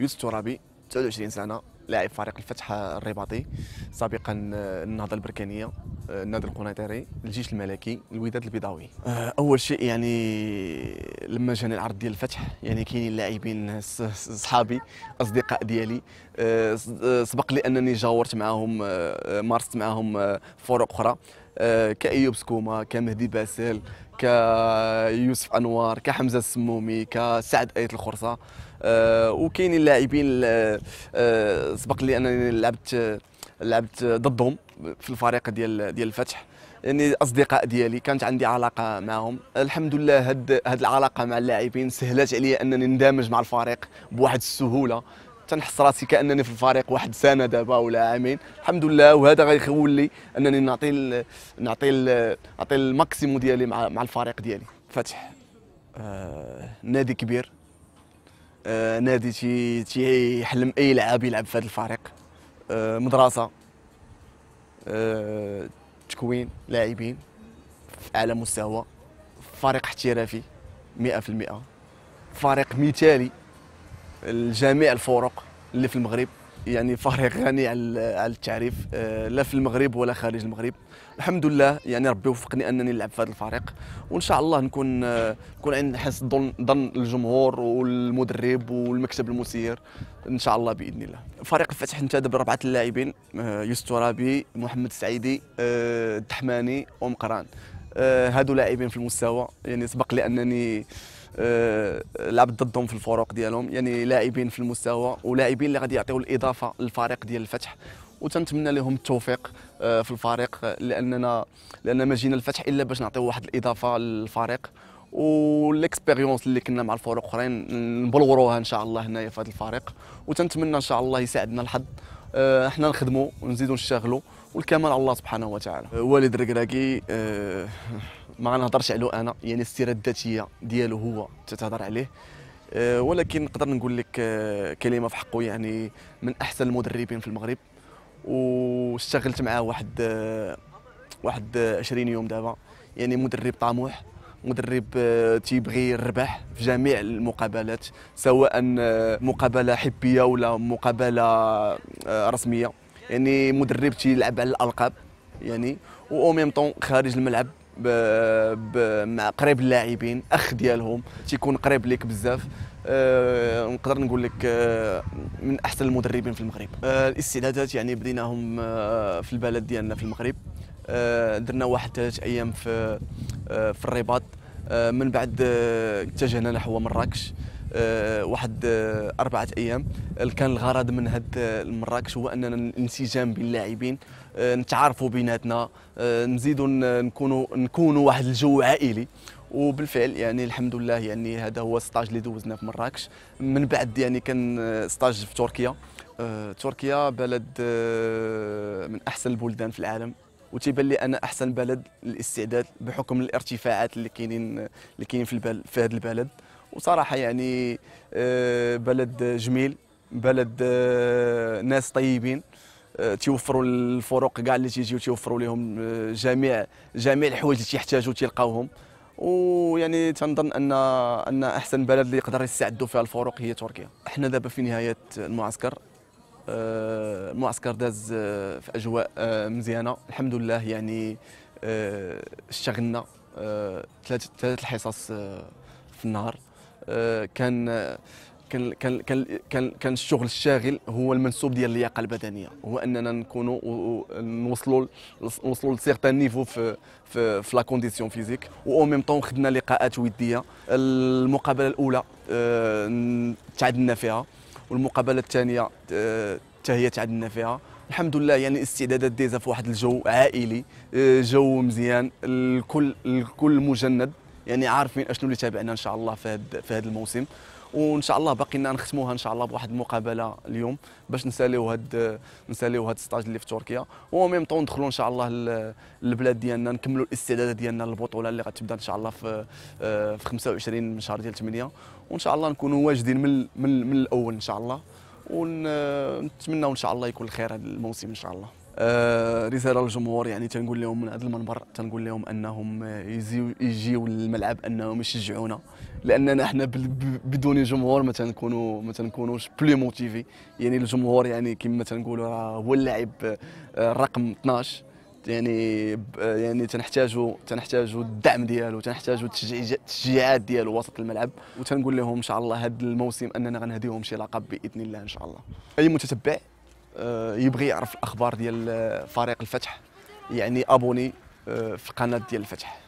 يوسف ترابي 29 سنه لاعب فريق الفتح الرباطي سابقا آه، النهضه البركانيه آه، النادي القنيطري الجيش الملكي الوداد البيضاوي آه، اول شيء يعني لما جاني العرض ديال الفتح يعني كاينين لاعبين صحابي اصدقاء ديالي سبق لي انني جاورت معاهم مارست معاهم فرق اخرى كايوب سكوما كمهدي باسل كيوسف انوار كحمزه السمومي كسعد ايه الخرصه آه، وكاينين اللاعبين آه، سبق لي انني لعبت لعبت ضدهم في الفريق ديال ديال الفتح يعني اصدقاء ديالي كانت عندي علاقه معهم الحمد لله هاد هاد العلاقه مع اللاعبين سهلت عليا انني ندمج مع الفريق بواحد السهوله تنحس راسي كانني في الفريق واحد سنه دابا ولا عامين الحمد لله وهذا غيخول لي انني نعطي الـ نعطي الـ نعطي الماكسيمو ديالي مع مع الفريق ديالي فتح آه نادي كبير آه، نادي تي تيحلم اي لاعب يلعب في هذا الفريق آه، مدرسه آه، تكوين لاعبين في اعلى مستوى فريق احترافي 100% فريق مثالي لجميع الفرق اللي في المغرب يعني فريق غني على التعريف آه، لا في المغرب ولا خارج المغرب الحمد لله يعني ربي وفقني انني نلعب في هذا الفريق وان شاء الله نكون آه، نكون عند حس ظن الجمهور والمدرب والمكتب المسير ان شاء الله باذن الله فريق الفتح انتدب باربعه اللاعبين آه، يسترابي ترابي محمد السعيدي الدحماني ومقران هادو لاعبين في المستوى يعني سبق لي انني آه، لعب ضدهم في الفروق ديالهم يعني لاعبين في المستوى ولاعبين اللي غادي يعطيو الاضافه للفريق ديال الفتح وتنتمنى لهم التوفيق آه، في الفريق لاننا لان ما جينا الفتح الا باش نعطيو واحد الاضافه للفريق والاكسبيريونس اللي كنا مع الفرق اخرين نبلوروها ان شاء الله هنايا في هذا الفريق وتنتمنى ان شاء الله يساعدنا الحظ آه، احنا نخدموا ونزيدوا نشتغلوا والكمال على الله سبحانه وتعالى آه، والد الركراكي آه، ما نهضرش عليه انا يعني السيره الذاتيه ديالو هو تتهضر عليه ولكن نقدر نقول لك كلمه في حقه يعني من احسن المدربين في المغرب واشتغلت معاه واحد واحد 20 يوم دابا يعني مدرب طموح مدرب آه، تيبغي الربح في جميع المقابلات سواء آه، مقابله حبيه ولا مقابله آه، رسميه يعني مدرب تيلعب على الالقاب يعني و ميم طون خارج الملعب ب... ب... مع قريب اللاعبين اخ ديالهم تيكون قريب ليك بزاف أه نقدر نقول لك أه من احسن المدربين في المغرب أه الاستعدادات يعني بديناهم أه في البلد ديالنا في المغرب أه درنا واحد ثلاث ايام في آه، في الرباط آه، من بعد آه، اتجهنا نحو مراكش واحد أربعة أيام كان الغرض من هاد مراكش هو أننا الانسجام بين اللاعبين نتعارفوا بيناتنا نزيدوا نكونوا نكونوا واحد الجو عائلي وبالفعل يعني الحمد لله يعني هذا هو ستاج اللي دوزناه في مراكش من بعد يعني كان ستاج في تركيا تركيا بلد من احسن البلدان في العالم وتيبان لي ان احسن بلد للاستعداد بحكم الارتفاعات اللي كاينين اللي كاينين في في هذا البلد وصراحه يعني آه، بلد جميل بلد آه، ناس طيبين آه، تيوفروا الفروق كاع اللي تيجيو تيوفروا لهم جميع جميع الحوايج اللي تيحتاجوا تيلقاوهم ويعني تنظن ان ان احسن بلد اللي يقدر يستعدوا فيها الفروق هي تركيا احنا دابا في نهايه المعسكر المعسكر آه، داز آه، في اجواء آه، مزيانه الحمد لله يعني اشتغلنا ثلاث ثلاث الحصص في النهار كان كان كان كان كان الشغل الشاغل هو المنسوب ديال اللياقه البدنيه هو اننا نكونوا نوصلوا نوصلوا لسيغتان نيفو في في في لا كونديسيون فيزيك او ميم طون خدنا لقاءات وديه المقابله الاولى تعادلنا فيها والمقابله الثانيه حتى آه، عندنا فيها الحمد لله يعني استعدادات ديزا في واحد الجو عائلي آه، جو مزيان الكل الكل مجند يعني عارفين اشنو اللي تابعنا ان شاء الله في هذا الموسم وان شاء الله باقي لنا نختموها ان شاء الله بواحد المقابله اليوم باش نساليو هاد نساليو هاد السطاج اللي في تركيا وميم طون ندخلوا ان شاء الله للبلاد ديالنا نكملوا الاستعداد ديالنا للبطوله اللي غتبدا ان شاء الله في آه، في 25 من شهر ديال 8 وان شاء الله نكونوا واجدين من من, من الاول ان شاء الله ونتمنوا آه، ان شاء الله يكون الخير هذا الموسم ان شاء الله آه، رساله للجمهور يعني تنقول لهم من هذا المنبر تنقول لهم انهم يجيو للملعب انهم يشجعونا لاننا احنا بدون جمهور ما تنكونوا ما تنكونوش بلي موتيفي يعني الجمهور يعني كما تنقولوا هو اللاعب آه، رقم 12 يعني آه، يعني تنحتاجوا تنحتاجوا الدعم ديالو تنحتاجوا التشجيعات ديالو وسط الملعب وتنقول لهم ان شاء الله هذا الموسم اننا غنهديهم شي لقب باذن الله ان شاء الله اي متتبع آه، يبغي يعرف الاخبار ديال آه، فريق الفتح يعني ابوني آه، في قناه ديال الفتح